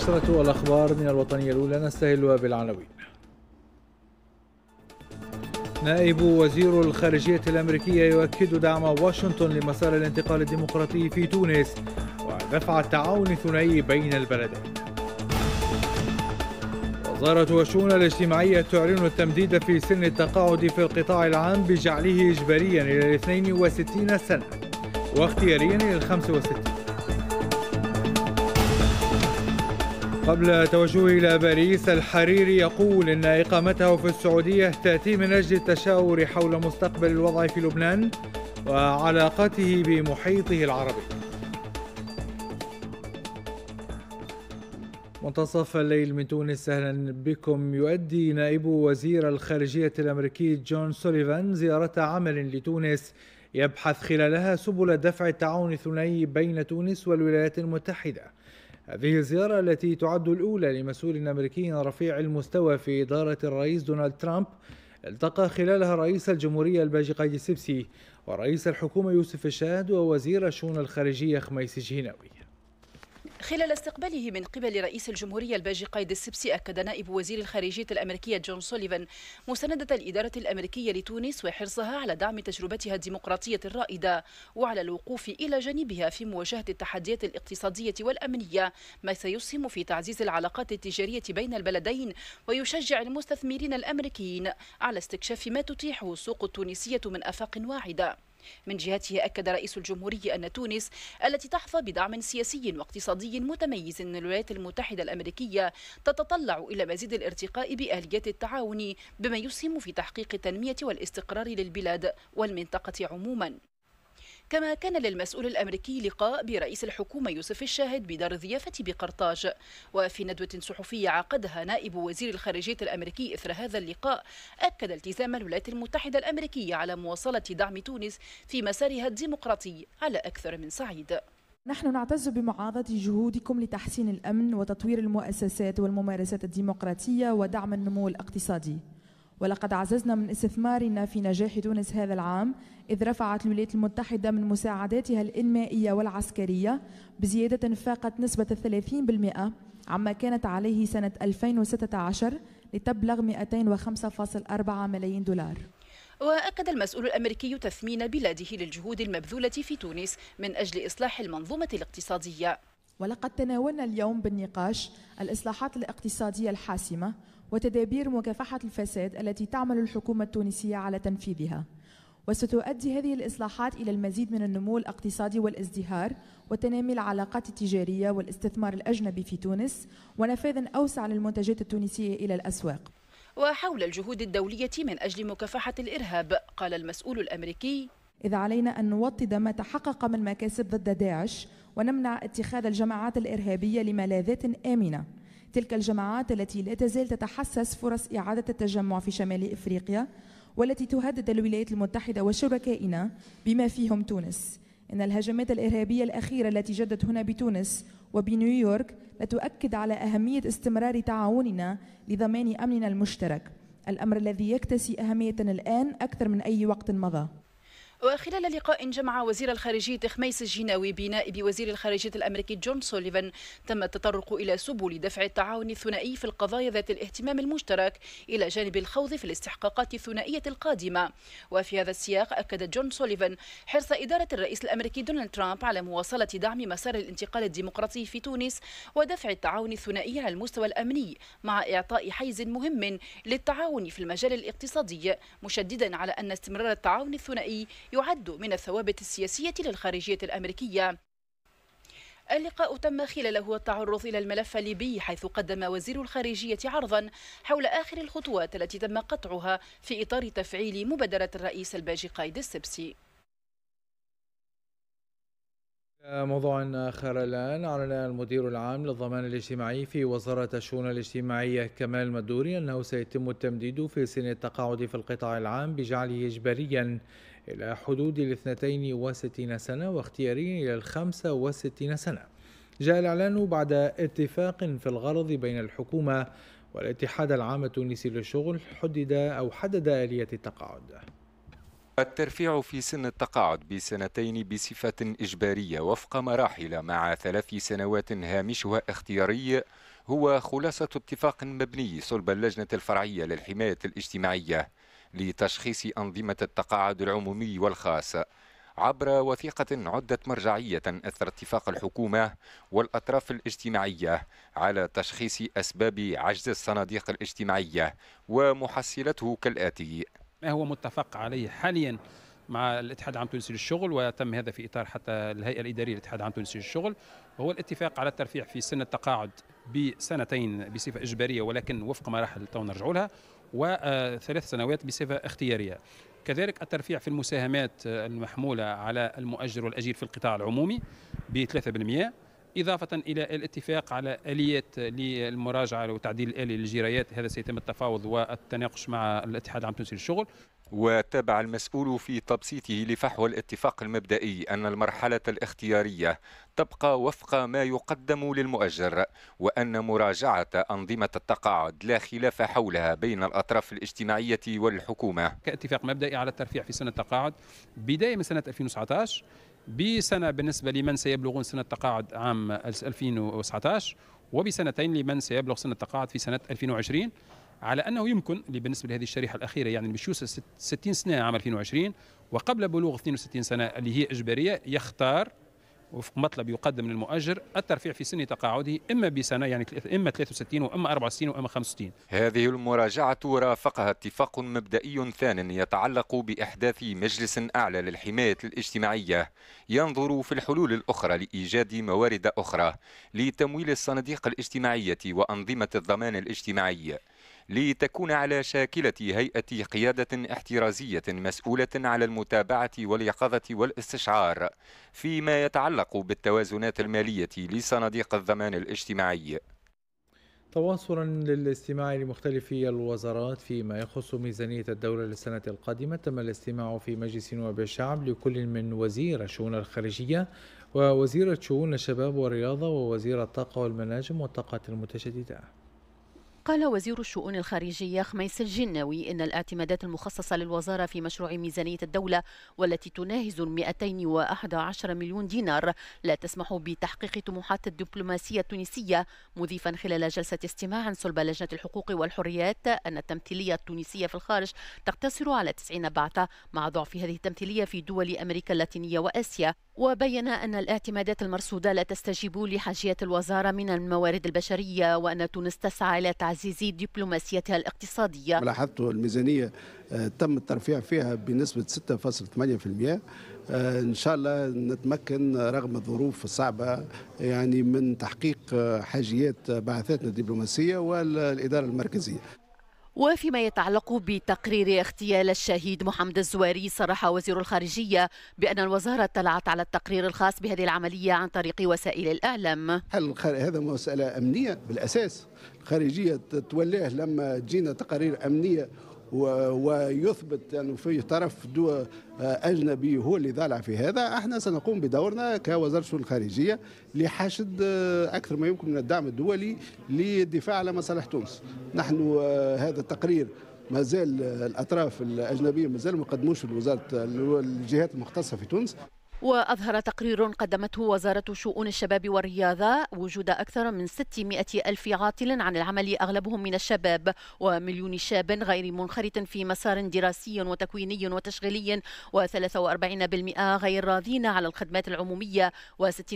عشرة الأخبار من الوطنية الأولى نستهلها بالعناوين نائب وزير الخارجية الأمريكية يؤكد دعم واشنطن لمسار الانتقال الديمقراطي في تونس ودفع التعاون الثنائي بين البلدين وزارة الشؤون الاجتماعية تعلن التمديد في سن التقاعد في القطاع العام بجعله إجباريا إلى 62 سنة واختياريا إلى 65 قبل توجهه إلى باريس الحريري يقول إن إقامته في السعودية تأتي من أجل التشاور حول مستقبل الوضع في لبنان وعلاقته بمحيطه العربي منتصف الليل من تونس اهلا بكم يؤدي نائب وزير الخارجيه الامريكي جون سوليفان زياره عمل لتونس يبحث خلالها سبل دفع التعاون الثنائي بين تونس والولايات المتحده هذه الزيارة التي تعد الأولى لمسؤول أمريكي رفيع المستوى في إدارة الرئيس دونالد ترامب التقى خلالها رئيس الجمهورية الباجي السبسي ورئيس الحكومة يوسف الشاهد ووزير الشؤون الخارجية خميس جهناوي خلال استقباله من قبل رئيس الجمهورية الباجي قايد السبسي أكد نائب وزير الخارجية الأمريكية جون سوليفان مساندة الإدارة الأمريكية لتونس وحرصها على دعم تجربتها الديمقراطية الرائدة وعلى الوقوف إلى جانبها في مواجهة التحديات الاقتصادية والأمنية ما سيسهم في تعزيز العلاقات التجارية بين البلدين ويشجع المستثمرين الأمريكيين على استكشاف ما تتيحه السوق التونسية من آفاق واعدة من جهته أكد رئيس الجمهورية أن تونس التي تحظى بدعم سياسي واقتصادي متميز من الولايات المتحدة الأمريكية تتطلع إلى مزيد الارتقاء بآليات التعاون بما يسهم في تحقيق التنمية والاستقرار للبلاد والمنطقة عموما كما كان للمسؤول الأمريكي لقاء برئيس الحكومة يوسف الشاهد بدار الضيافة بقرطاج وفي ندوة صحفية عقدها نائب وزير الخارجية الأمريكي إثر هذا اللقاء أكد التزام الولايات المتحدة الأمريكية على مواصلة دعم تونس في مسارها الديمقراطي على أكثر من صعيد نحن نعتز بمعاضة جهودكم لتحسين الأمن وتطوير المؤسسات والممارسات الديمقراطية ودعم النمو الاقتصادي ولقد عززنا من استثمارنا في نجاح تونس هذا العام إذ رفعت الولايات المتحدة من مساعداتها الإنمائية والعسكرية بزيادة فاقت نسبة 30% عما كانت عليه سنة 2016 لتبلغ 205.4 ملايين دولار وأكد المسؤول الأمريكي تثمين بلاده للجهود المبذولة في تونس من أجل إصلاح المنظومة الاقتصادية ولقد تناولنا اليوم بالنقاش الإصلاحات الاقتصادية الحاسمة وتدابير مكافحة الفساد التي تعمل الحكومة التونسية على تنفيذها وستؤدي هذه الإصلاحات إلى المزيد من النمو الاقتصادي والازدهار وتنامي العلاقات التجارية والاستثمار الأجنبي في تونس ونفاذا أوسع للمنتجات التونسية إلى الأسواق وحول الجهود الدولية من أجل مكافحة الإرهاب قال المسؤول الأمريكي إذا علينا أن نوطد ما تحقق من مكاسب ضد داعش ونمنع اتخاذ الجماعات الإرهابية لملاذات آمنة تلك الجماعات التي لا تزال تتحسس فرص إعادة التجمع في شمال إفريقيا والتي تهدد الولايات المتحدة وشركائنا بما فيهم تونس إن الهجمات الإرهابية الأخيرة التي جدت هنا بتونس وبنيويورك لتؤكد على أهمية استمرار تعاوننا لضمان أمننا المشترك الأمر الذي يكتسي أهمية الآن أكثر من أي وقت مضى وخلال لقاء جمع وزير الخارجية خميس الجناوي بنائب وزير الخارجية الأمريكي جون سوليفان تم التطرق إلى سبل دفع التعاون الثنائي في القضايا ذات الاهتمام المشترك إلى جانب الخوض في الاستحقاقات الثنائية القادمة وفي هذا السياق أكد جون سوليفان حرص إدارة الرئيس الأمريكي دونالد ترامب على مواصلة دعم مسار الانتقال الديمقراطي في تونس ودفع التعاون الثنائي على المستوى الأمني مع إعطاء حيز مهم للتعاون في المجال الاقتصادي مشددا على أن استمرار التعاون الثنائي يعد من الثوابت السياسية للخارجية الأمريكية اللقاء تم خلاله التعرض إلى الملف الليبي حيث قدم وزير الخارجية عرضا حول آخر الخطوات التي تم قطعها في إطار تفعيل مبادرة الرئيس الباجي قايد السبسي موضوع آخر الآن أعلن المدير العام للضمان الاجتماعي في وزارة الشؤون الاجتماعية كمال مدوري أنه سيتم التمديد في سن التقاعد في القطاع العام بجعله إجباريا إلى حدود الاثنتين وستين سنة واختياريا إلى الخمسة وستين سنة جاء الإعلان بعد اتفاق في الغرض بين الحكومة والاتحاد العام التونسي للشغل حدد أو حدد آلية التقاعد الترفيع في سن التقاعد بسنتين بصفة إجبارية وفق مراحل مع ثلاث سنوات هامشها اختياري هو خلاصة اتفاق مبني صلب اللجنة الفرعية للحماية الاجتماعية لتشخيص أنظمة التقاعد العمومي والخاص عبر وثيقة عدت مرجعية أثر اتفاق الحكومة والأطراف الاجتماعية على تشخيص أسباب عجز الصناديق الاجتماعية ومحصلته كالآتي ما هو متفق عليه حاليا مع الاتحاد العام التونسي للشغل وتم هذا في اطار حتى الهيئه الاداريه للاتحاد العام التونسي للشغل هو الاتفاق على الترفيع في سن التقاعد بسنتين بصفه اجباريه ولكن وفق مراحل تو نرجعوا لها وثلاث سنوات بصفة اختيارية كذلك الترفيع في المساهمات المحمولة على المؤجر والأجير في القطاع العمومي ب 3% إضافة إلى الاتفاق على آليات للمراجعة وتعديل الآلي للجرايات هذا سيتم التفاوض والتناقش مع الاتحاد العام التونسي للشغل وتابع المسؤول في تبسيطه لفحوى الاتفاق المبدئي أن المرحلة الاختيارية تبقى وفق ما يقدم للمؤجر وأن مراجعة أنظمة التقاعد لا خلاف حولها بين الأطراف الاجتماعية والحكومة كاتفاق مبدئي على الترفيع في سنة التقاعد بداية من سنة 2019 بسنة بالنسبة لمن سيبلغون سنة التقاعد عام 2019 وبسنتين لمن سيبلغ سنة التقاعد في سنة 2020 على انه يمكن بالنسبه لهذه الشريحه الاخيره يعني يوصل 60 سنه عام 2020 وقبل بلوغ 62 سنه اللي هي اجباريه يختار وفق مطلب يقدم للمؤجر الترفيع في سن تقاعده اما بسنه يعني اما 63 واما 64 واما 65. هذه المراجعه رافقها اتفاق مبدئي ثان يتعلق باحداث مجلس اعلى للحمايه الاجتماعيه ينظر في الحلول الاخرى لايجاد موارد اخرى لتمويل الصناديق الاجتماعيه وانظمه الضمان الاجتماعي. لتكون على شاكلة هيئة قيادة احترازية مسؤولة على المتابعة واليقظة والاستشعار فيما يتعلق بالتوازنات المالية لصناديق الضمان الاجتماعي تواصلا للاستماع لمختلف الوزارات فيما يخص ميزانية الدولة للسنة القادمة تم الاستماع في مجلس نواب الشعب لكل من وزير الشؤون الخارجية ووزيرة شؤون الشباب والرياضة ووزير الطاقة والمناجم والطاقات المتجددة قال وزير الشؤون الخارجية خميس الجناوي إن الاعتمادات المخصصة للوزارة في مشروع ميزانية الدولة والتي تناهز 211 مليون دينار لا تسمح بتحقيق طموحات الدبلوماسية التونسية مضيفا خلال جلسة استماع صلب لجنة الحقوق والحريات أن التمثيلية التونسية في الخارج تقتصر على 90 بعثة مع ضعف هذه التمثيلية في دول أمريكا اللاتينية وآسيا وبين أن الاعتمادات المرصودة لا تستجيب لحاجيات الوزارة من الموارد البشرية وأن تونس تسعى إلى تعزيز تعزيز دبلوماسيتها الاقتصادية لاحظت الميزانية آه، تم الترفيع فيها بنسبة 6.8% آه، إن شاء الله نتمكن رغم الظروف الصعبة يعني من تحقيق آه، حاجيات بعثاتنا الدبلوماسية والإدارة المركزية وفيما يتعلق بتقرير اغتيال الشهيد محمد الزواري صرح وزير الخارجية بأن الوزارة اطلعت على التقرير الخاص بهذه العملية عن طريق وسائل الإعلام هل هذا مسألة أمنية بالأساس الخارجية تولاه لما تجينا تقارير أمنية ويثبت أنه يعني في طرف آه، أجنبي هو اللي ضالع في هذا احنا سنقوم بدورنا كوزارة الشؤون الخارجية لحشد آه، أكثر ما يمكن من الدعم الدولي للدفاع على مصالح تونس نحن آه، هذا التقرير ما زال الأطراف الأجنبية ما زال ما قدموش لوزارة الجهات المختصة في تونس وأظهر تقرير قدمته وزارة شؤون الشباب والرياضة وجود أكثر من 600 ألف عاطل عن العمل أغلبهم من الشباب ومليون شاب غير منخرط في مسار دراسي وتكويني وتشغيلي و43% غير راضين على الخدمات العمومية و60%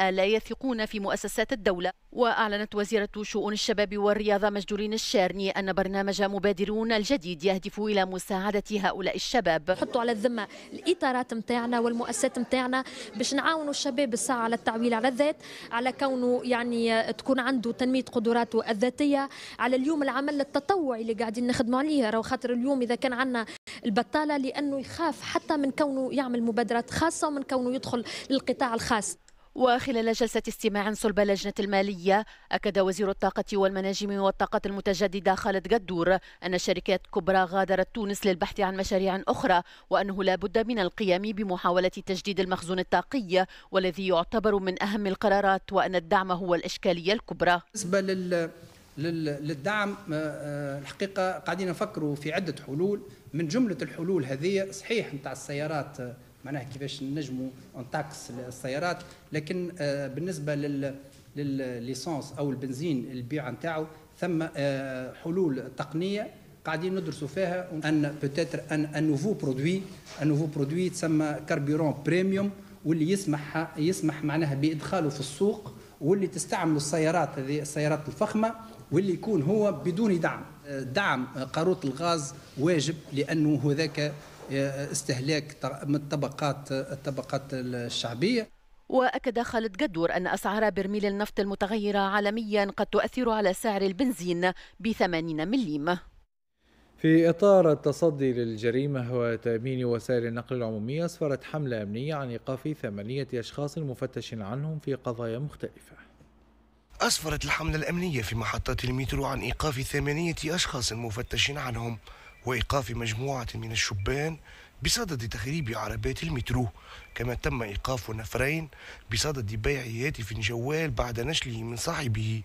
لا يثقون في مؤسسات الدولة وأعلنت وزيرة شؤون الشباب والرياضة مجدولين الشارني أن برنامج مبادرون الجديد يهدف إلى مساعدة هؤلاء الشباب حطوا على الذمة الإطارات متاعنا والمؤسسات نتاعنا باش نعاونوا الشباب الساعه على التعويل على الذات على كونه يعني تكون عنده تنميه قدراته الذاتيه على اليوم العمل التطوعي اللي قاعدين نخدموا عليه راهو خاطر اليوم اذا كان عندنا البطاله لانه يخاف حتى من كونه يعمل مبادرات خاصه ومن كونه يدخل للقطاع الخاص وخلال جلسة استماع صلب لجنة المالية أكد وزير الطاقة والمناجم والطاقة المتجددة خالد قدور أن شركات كبرى غادرت تونس للبحث عن مشاريع أخرى وأنه لا بد من القيام بمحاولة تجديد المخزون الطاقي والذي يعتبر من أهم القرارات وأن الدعم هو الإشكالية الكبرى بالنسبة لل... للدعم آه، آه، الحقيقة قاعدين نفكروا في عدة حلول من جملة الحلول هذه صحيح نتاع السيارات آه، معناها كيفاش نجموا نطاكس السيارات لكن آه، بالنسبه لل للليسانس او البنزين البيع نتاعو ثم آه، حلول تقنيه قاعدين ندرسوا فيها ان بوتيتر ان نوفو برودوي ان نوفو برودوي تسمى كاربيرون بريميوم واللي يسمح يسمح معناها بادخاله في السوق واللي تستعمل السيارات هذه السيارات الفخمه واللي يكون هو بدون دعم دعم قاروره الغاز واجب لانه هذاك استهلاك من الطبقات الطبقات الشعبيه واكد خالد قدور ان اسعار برميل النفط المتغيره عالميا قد تؤثر على سعر البنزين ب 80 مليم في إطار التصدي للجريمة وتأمين وسائل النقل العمومية أسفرت حملة أمنية عن إيقاف ثمانية أشخاص مفتش عنهم في قضايا مختلفة أسفرت الحملة الأمنية في محطات المترو عن إيقاف ثمانية أشخاص مفتش عنهم وإيقاف مجموعة من الشبان بصدد تخريب عربات المترو كما تم إيقاف نفرين بصدد بيع هاتف جوال بعد نشله من صاحبه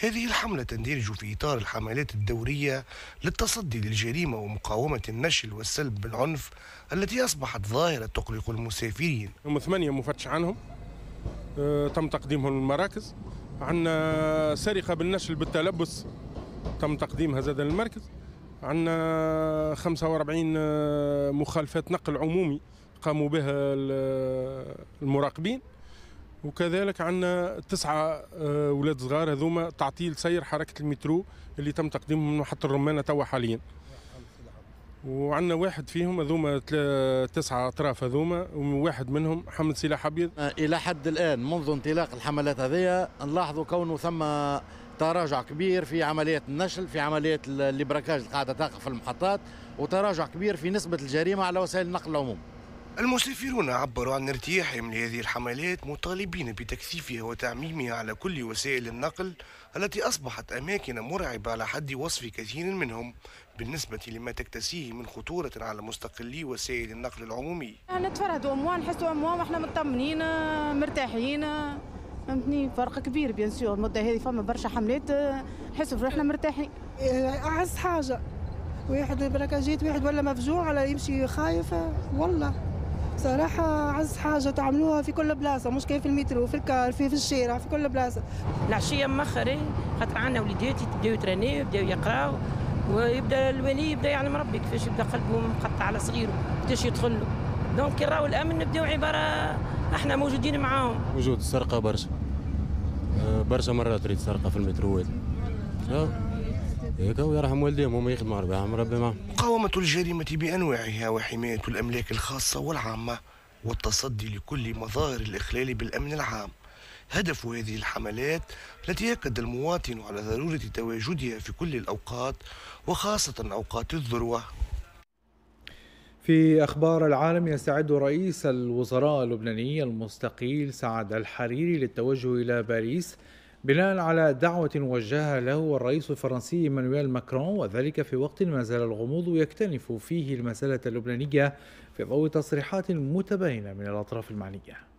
هذه الحملة تندرج في إطار الحملات الدورية للتصدي للجريمة ومقاومة النشل والسلب بالعنف التي أصبحت ظاهرة تقلق المسافرين هم ثمانية مفتش عنهم آه، تم تقديمهم للمراكز عندنا سرقة بالنشل بالتلبس تم تقديمها زاد للمركز عندنا 45 آه، مخالفات نقل عمومي قاموا بها المراقبين وكذلك عندنا تسعة آه، ولاد صغار هذوما تعطيل سير حركة المترو اللي تم تقديمهم من محطة الرمانة توا حاليا وعندنا واحد فيهم هذوما تسعة أطراف هذوما وواحد منهم حمل سلاح أبيض إلى حد الآن منذ انطلاق الحملات هذه نلاحظ كونه ثم تراجع كبير في عمليات النشل في عمليات البراكاج اللي قاعده تقع في المحطات وتراجع كبير في نسبه الجريمه على وسائل النقل العموم المسافرون عبروا عن ارتياحهم لهذه الحملات مطالبين بتكثيفها وتعميمها على كل وسائل النقل التي أصبحت أماكن مرعبة على حد وصف كثير منهم بالنسبة لما تكتسيه من خطورة على مستقلي وسائل النقل العمومي. نتفرهدوا أموال نحسوا أموال وإحنا مطمنين مرتاحين فهمتني فرق كبير بيان سور المده هذه فما برشا حملات نحسوا آه، روحنا مرتاحين إيه، اعز حاجه واحد بركه جيت واحد ولا مفجوع ولا يمشي خايف والله صراحة أعز حاجة تعملوها في كل بلاصة مش كيف في المترو في الكار في, في الشارع في كل بلاصة العشية مأخرة خاطر عندنا وليداتي يبداو يترناو يبداو يقراو ويبدا الولي يبدا يعلم يعني ربي كيفاش يبدا قلبه مقطع على صغيره كيفاش يدخل له دونك كي راهو الامن نبداو عباره احنا موجودين معاهم وجود السرقه برشا آه، برشا مرات تريد سرقه في المتروات هيك ويرحم والديهم هما يخدموا ربي يرحم ربي معهم مقاومة الجريمة بأنواعها وحماية الأملاك الخاصة والعامة والتصدي لكل مظاهر الإخلال بالأمن العام هدف هذه الحملات التي يكد المواطن على ضرورة تواجدها في كل الأوقات وخاصة أوقات الذروة في أخبار العالم يستعد رئيس الوزراء اللبناني المستقيل سعد الحريري للتوجه إلى باريس بناء على دعوة وجهها له الرئيس الفرنسي مانويل ماكرون وذلك في وقت ما زال الغموض يكتنف فيه المسألة اللبنانية في ضوء تصريحات متباينة من الأطراف المعنية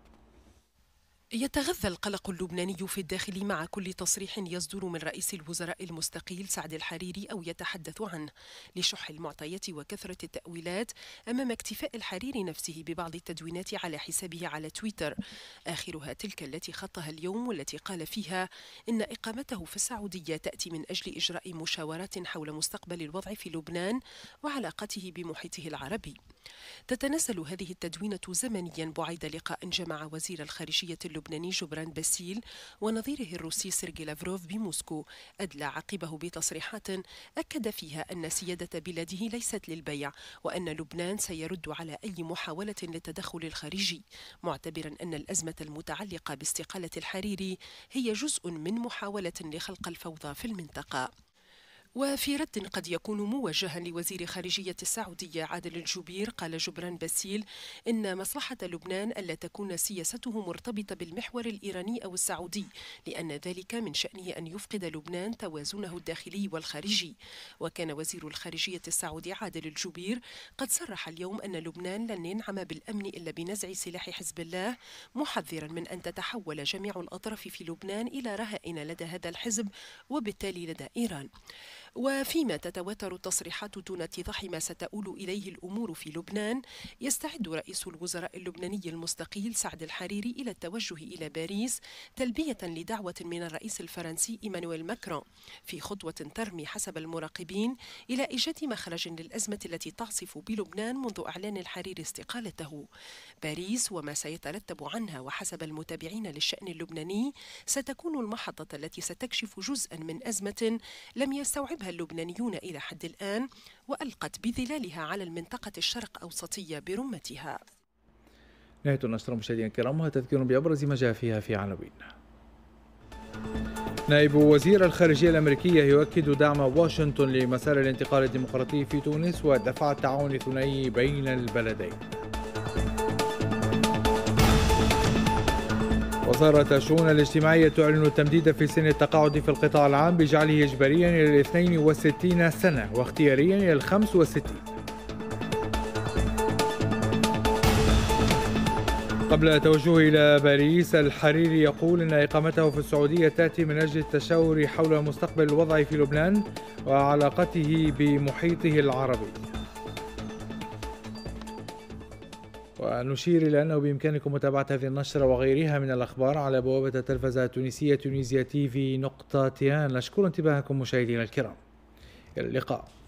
يتغذى القلق اللبناني في الداخل مع كل تصريح يصدر من رئيس الوزراء المستقيل سعد الحريري او يتحدث عنه لشح المعطيات وكثره التاويلات امام اكتفاء الحريري نفسه ببعض التدوينات على حسابه على تويتر اخرها تلك التي خطها اليوم والتي قال فيها ان اقامته في السعوديه تاتي من اجل اجراء مشاورات حول مستقبل الوضع في لبنان وعلاقته بمحيطه العربي تتنزل هذه التدوينة زمنيا بعيد لقاء جمع وزير الخارجية اللبناني جبران باسيل ونظيره الروسي سيرجي لافروف بموسكو أدلى عقبه بتصريحات أكد فيها أن سيادة بلاده ليست للبيع وأن لبنان سيرد على أي محاولة للتدخل الخارجي معتبرا أن الأزمة المتعلقة باستقالة الحريري هي جزء من محاولة لخلق الفوضى في المنطقة وفي رد قد يكون موجها لوزير خارجية السعودية عادل الجبير قال جبران باسيل إن مصلحة لبنان ألا تكون سياسته مرتبطة بالمحور الإيراني أو السعودي لأن ذلك من شأنه أن يفقد لبنان توازنه الداخلي والخارجي وكان وزير الخارجية السعودي عادل الجبير قد صرح اليوم أن لبنان لن ينعم بالأمن إلا بنزع سلاح حزب الله محذرا من أن تتحول جميع الأطراف في لبنان إلى رهائن لدى هذا الحزب وبالتالي لدى إيران وفيما تتواتر التصريحات دون اتضاح ما ستؤول إليه الأمور في لبنان يستعد رئيس الوزراء اللبناني المستقيل سعد الحريري إلى التوجه إلى باريس تلبية لدعوة من الرئيس الفرنسي إيمانويل ماكرون في خطوة ترمي حسب المراقبين إلى إيجاد مخرج للأزمة التي تعصف بلبنان منذ إعلان الحريري استقالته باريس وما سيترتب عنها وحسب المتابعين للشأن اللبناني ستكون المحطة التي ستكشف جزءا من أزمة لم يستوعبها يرتكبها اللبنانيون إلى حد الآن وألقت بظلالها على المنطقة الشرق أوسطية برمتها نهاية النشرة مشاهدينا الكرام وتذكير بأبرز ما جاء فيها في عناوين نائب وزير الخارجية الأمريكية يؤكد دعم واشنطن لمسار الانتقال الديمقراطي في تونس ودفع التعاون الثنائي بين البلدين وزارة الشؤون الاجتماعية تعلن التمديد في سن التقاعد في القطاع العام بجعله إجباريا إلى 62 سنة واختياريا إلى 65 قبل التوجه إلى باريس الحريري يقول أن إقامته في السعودية تأتي من أجل التشاور حول مستقبل الوضع في لبنان وعلاقته بمحيطه العربي ونشير إلى أنه بإمكانكم متابعة هذه النشرة وغيرها من الأخبار على بوابة التلفزة التونسية تونيزيا تي في نقطة تيان نشكر انتباهكم مشاهدينا الكرام إلى اللقاء